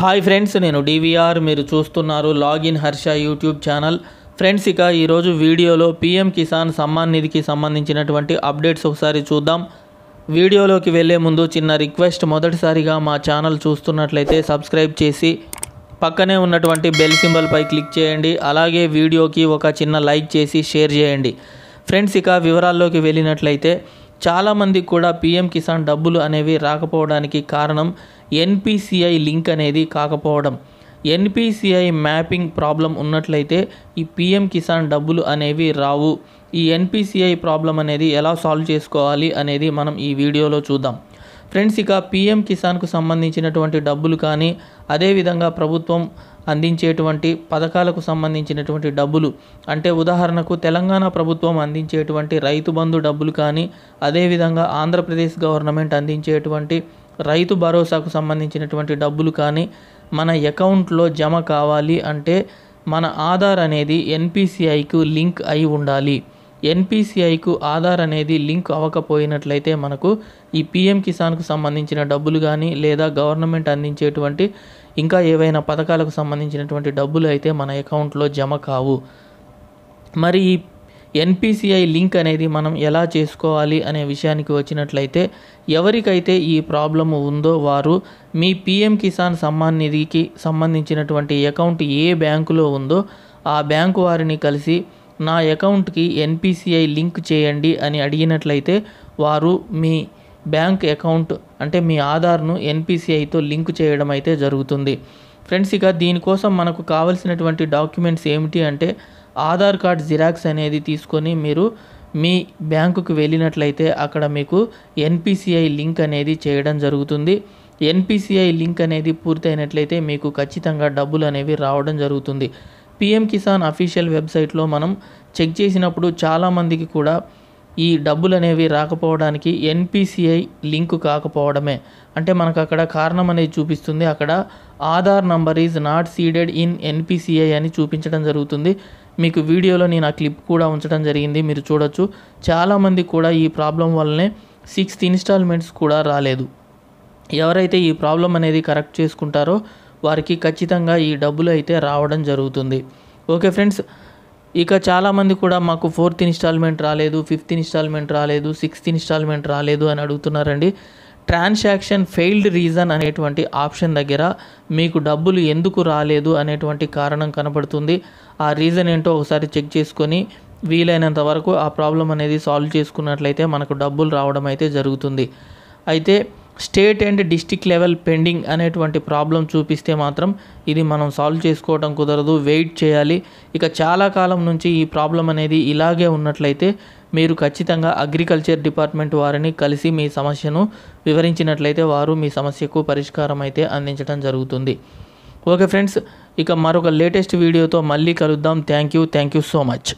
hi friends నేను DVR మీరు చూస్తున్నారు login Harsha YouTube channel friends ఇక ఈరోజు వీడియోలో పీఎం కిసాన్ సమ్మాన్ నిధికి సంబంధించినటువంటి అప్డేట్స్ ఒకసారి చూద్దాం వీడియోలోకి వెళ్ళే ముందు చిన్న రిక్వెస్ట్ మొదటిసారిగా మా ఛానల్ చూస్తున్నట్లయితే సబ్స్క్రైబ్ చేసి పక్కనే ఉన్నటువంటి బెల్ సింబల్పై క్లిక్ చేయండి అలాగే వీడియోకి ఒక చిన్న లైక్ చేసి షేర్ చేయండి ఫ్రెండ్స్ ఇక వివరాల్లోకి వెళ్ళినట్లయితే చాలామంది కూడా పీఎం కిసాన్ డబ్బులు అనేవి రాకపోవడానికి కారణం ఎన్పిసిఐ లింక్ అనేది కాకపోవడం ఎన్పిసిఐ మ్యాపింగ్ ప్రాబ్లం ఉన్నట్లయితే ఈ పీఎం కిసాన్ డబ్బులు అనేవి రావు ఈ ఎన్పిసిఐ ప్రాబ్లం అనేది ఎలా సాల్వ్ చేసుకోవాలి అనేది మనం ఈ వీడియోలో చూద్దాం ఫ్రెండ్స్ ఇక పీఎం కిసాన్కు సంబంధించినటువంటి డబ్బులు కానీ అదేవిధంగా ప్రభుత్వం అందించేటువంటి పథకాలకు సంబంధించినటువంటి డబ్బులు అంటే ఉదాహరణకు తెలంగాణ ప్రభుత్వం అందించేటువంటి రైతు బంధు డబ్బులు కానీ అదేవిధంగా ఆంధ్రప్రదేశ్ గవర్నమెంట్ అందించేటువంటి రైతు భరోసాకు సంబంధించినటువంటి డబ్బులు కానీ మన అకౌంట్లో జమ కావాలి అంటే మన ఆధార్ అనేది ఎన్పిసిఐకు లింక్ అయి ఉండాలి ఎన్పిసిఐకు ఆధార్ అనేది లింక్ అవ్వకపోయినట్లయితే మనకు ఈ పిఎం కిసాన్కు సంబంధించిన డబ్బులు కానీ లేదా గవర్నమెంట్ అందించేటువంటి ఇంకా ఏవైనా పథకాలకు సంబంధించినటువంటి డబ్బులు అయితే మన అకౌంట్లో జమ కావు మరి ఈ ఎన్పిసిఐ లింక్ అనేది మనం ఎలా చేసుకోవాలి అనే విషయానికి వచ్చినట్లయితే ఎవరికైతే ఈ ప్రాబ్లం ఉందో వారు మీ పిఎం కిసాన్ సమ్మాన్ నిధికి సంబంధించినటువంటి అకౌంట్ ఏ బ్యాంకులో ఉందో ఆ బ్యాంకు వారిని కలిసి నా అకౌంట్కి ఎన్పిసిఐ లింక్ చేయండి అని అడిగినట్లయితే వారు మీ బ్యాంక్ అకౌంట్ అంటే మీ ఆధార్ను ఎన్పిసిఐతో లింక్ చేయడం అయితే జరుగుతుంది ఫ్రెండ్స్ ఇక దీనికోసం మనకు కావలసినటువంటి డాక్యుమెంట్స్ ఏమిటి అంటే ఆధార్ కార్డ్ జిరాక్స్ అనేది తీసుకొని మీరు మీ బ్యాంకుకు వెళ్ళినట్లయితే అక్కడ మీకు ఎన్పిసిఐ లింక్ అనేది చేయడం జరుగుతుంది ఎన్పిసిఐ లింక్ అనేది పూర్తయినట్లయితే మీకు ఖచ్చితంగా డబ్బులు అనేవి రావడం జరుగుతుంది పిఎం కిసాన్ అఫీషియల్ వెబ్సైట్లో మనం చెక్ చేసినప్పుడు చాలామందికి కూడా ఈ డబ్బులు అనేవి రాకపోవడానికి ఎన్పిసిఐ లింక్ కాకపోవడమే అంటే మనకు అక్కడ కారణం అనేది చూపిస్తుంది అక్కడ Aadhaar number is not seeded in NPCI అని చూపించడం జరుగుతుంది మీకు వీడియోలో నేను ఆ క్లిప్ కూడా ఉంచడం జరిగింది మీరు చూడొచ్చు చాలామంది కూడా ఈ ప్రాబ్లం వల్లనే సిక్స్త్ ఇన్స్టాల్మెంట్స్ కూడా రాలేదు ఎవరైతే ఈ ప్రాబ్లం అనేది కరెక్ట్ చేసుకుంటారో వారికి ఖచ్చితంగా ఈ డబ్బులు అయితే రావడం జరుగుతుంది ఓకే ఫ్రెండ్స్ ఇక చాలామంది కూడా మాకు ఫోర్త్ ఇన్స్టాల్మెంట్ రాలేదు ఫిఫ్త్ ఇన్స్టాల్మెంట్ రాలేదు సిక్స్త్ ఇన్స్టాల్మెంట్ రాలేదు అని అడుగుతున్నారండి ట్రాన్సాక్షన్ ఫెయిల్డ్ రీజన్ అనేటువంటి ఆప్షన్ దగ్గర మీకు డబ్బులు ఎందుకు రాలేదు అనేటువంటి కారణం కనబడుతుంది ఆ రీజన్ ఏంటో ఒకసారి చెక్ చేసుకొని వీలైనంత వరకు ఆ ప్రాబ్లం అనేది సాల్వ్ చేసుకున్నట్లయితే మనకు డబ్బులు రావడం అయితే జరుగుతుంది అయితే state and district level pending అనేటువంటి ప్రాబ్లం చూపిస్తే మాత్రం ఇది మనం సాల్వ్ చేసుకోవడం కుదరదు వెయిట్ చేయాలి ఇక చాలా కాలం నుంచి ఈ ప్రాబ్లం అనేది ఇలాగే ఉన్నట్లయితే మీరు ఖచ్చితంగా అగ్రికల్చర్ డిపార్ట్మెంట్ వారిని కలిసి మీ సమస్యను వివరించినట్లయితే వారు మీ సమస్యకు పరిష్కారం అయితే అందించడం జరుగుతుంది ఓకే ఫ్రెండ్స్ ఇక మరొక లేటెస్ట్ వీడియోతో మళ్ళీ కలుద్దాం thank you thank you so much